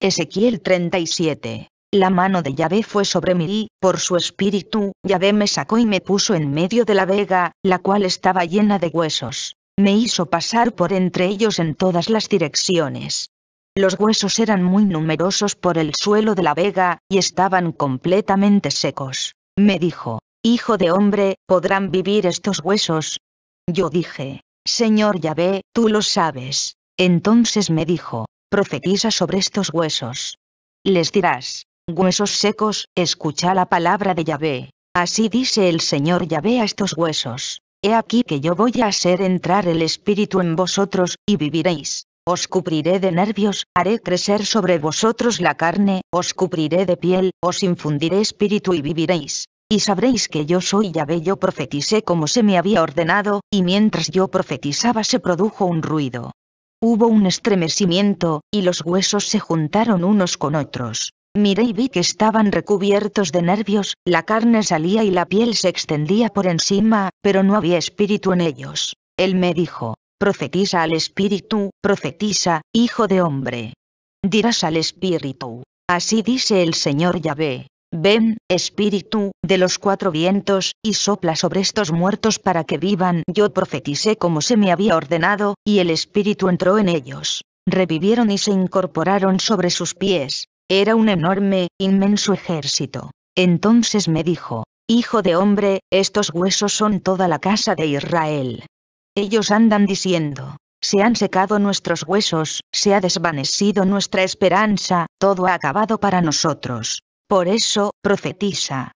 Ezequiel 37. La mano de Yahvé fue sobre mí y, por su espíritu, Yahvé me sacó y me puso en medio de la vega, la cual estaba llena de huesos. Me hizo pasar por entre ellos en todas las direcciones. Los huesos eran muy numerosos por el suelo de la vega, y estaban completamente secos. Me dijo, Hijo de hombre, ¿podrán vivir estos huesos? Yo dije, Señor Yahvé, tú lo sabes. Entonces me dijo, profetiza sobre estos huesos. Les dirás, huesos secos, escucha la palabra de Yahvé. Así dice el Señor Yahvé a estos huesos. He aquí que yo voy a hacer entrar el espíritu en vosotros, y viviréis. Os cubriré de nervios, haré crecer sobre vosotros la carne, os cubriré de piel, os infundiré espíritu y viviréis. Y sabréis que yo soy Yahvé, yo profeticé como se me había ordenado, y mientras yo profetizaba se produjo un ruido, Hubo un estremecimiento, y los huesos se juntaron unos con otros. Miré y vi que estaban recubiertos de nervios, la carne salía y la piel se extendía por encima, pero no había espíritu en ellos. Él me dijo, profetiza al espíritu, profetiza, hijo de hombre. Dirás al espíritu, así dice el Señor Yahvé, Ven, espíritu, de los cuatro vientos, y sopla sobre estos muertos para que vivan. Yo profeticé como se me había ordenado, y el espíritu entró en ellos. Revivieron y se incorporaron sobre sus pies. Era un enorme, inmenso ejército. Entonces me dijo, Hijo de hombre, estos huesos son toda la casa de Israel. Ellos andan diciendo, se han secado nuestros huesos, se ha desvanecido nuestra esperanza, todo ha acabado para nosotros. Por eso, profetiza.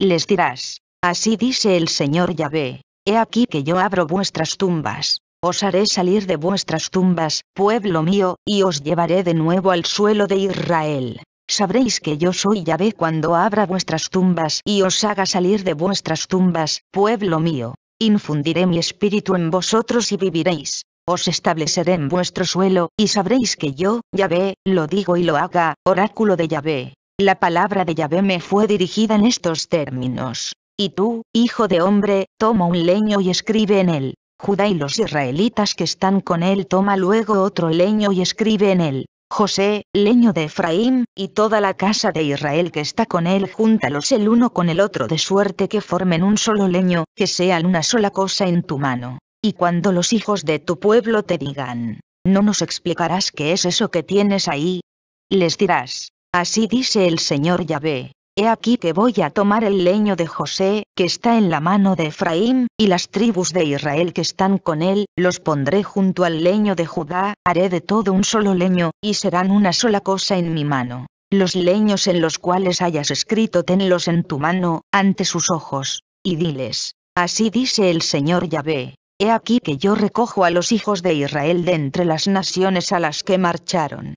Les dirás, así dice el Señor Yahvé, he aquí que yo abro vuestras tumbas, os haré salir de vuestras tumbas, pueblo mío, y os llevaré de nuevo al suelo de Israel. Sabréis que yo soy Yahvé cuando abra vuestras tumbas y os haga salir de vuestras tumbas, pueblo mío. Infundiré mi espíritu en vosotros y viviréis. Os estableceré en vuestro suelo, y sabréis que yo, Yahvé, lo digo y lo haga, oráculo de Yahvé. La palabra de Yahvé me fue dirigida en estos términos. Y tú, hijo de hombre, toma un leño y escribe en él. Judá y los israelitas que están con él toma luego otro leño y escribe en él. José, leño de Efraín, y toda la casa de Israel que está con él, júntalos el uno con el otro de suerte que formen un solo leño, que sean una sola cosa en tu mano. Y cuando los hijos de tu pueblo te digan, ¿no nos explicarás qué es eso que tienes ahí? Les dirás, Así dice el Señor Yahvé. He aquí que voy a tomar el leño de José, que está en la mano de Efraín, y las tribus de Israel que están con él, los pondré junto al leño de Judá, haré de todo un solo leño, y serán una sola cosa en mi mano. Los leños en los cuales hayas escrito tenlos en tu mano, ante sus ojos, y diles, así dice el Señor Yahvé, He aquí que yo recojo a los hijos de Israel de entre las naciones a las que marcharon,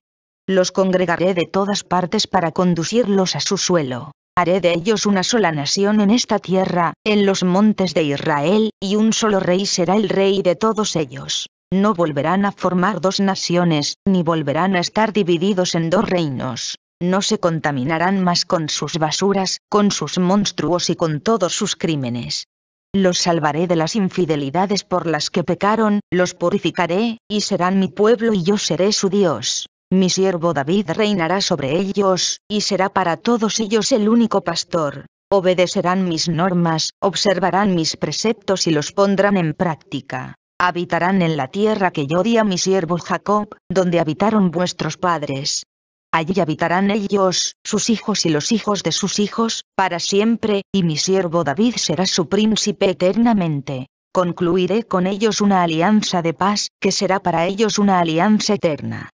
los congregaré de todas partes para conducirlos a su suelo. Haré de ellos una sola nación en esta tierra, en los montes de Israel, y un solo rey será el rey de todos ellos. No volverán a formar dos naciones, ni volverán a estar divididos en dos reinos no se contaminarán más con sus basuras, con sus monstruos y con todos sus crímenes. Los salvaré de las infidelidades por las que pecaron, los purificaré, y serán mi pueblo y yo seré su Dios mi siervo David reinará sobre ellos, y será para todos ellos el único pastor. Obedecerán mis normas, observarán mis preceptos y los pondrán en práctica. Habitarán en la tierra que yo di a mi siervo Jacob, donde habitaron vuestros padres. Allí habitarán ellos, sus hijos y los hijos de sus hijos, para siempre, y mi siervo David será su príncipe eternamente. Concluiré con ellos una alianza de paz, que será para ellos una alianza eterna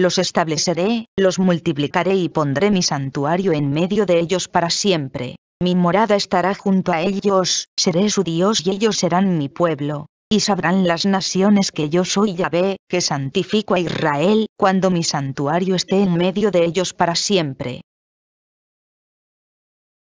los estableceré, los multiplicaré y pondré mi santuario en medio de ellos para siempre. Mi morada estará junto a ellos, seré su Dios y ellos serán mi pueblo. Y sabrán las naciones que yo soy Yahvé, que santifico a Israel, cuando mi santuario esté en medio de ellos para siempre.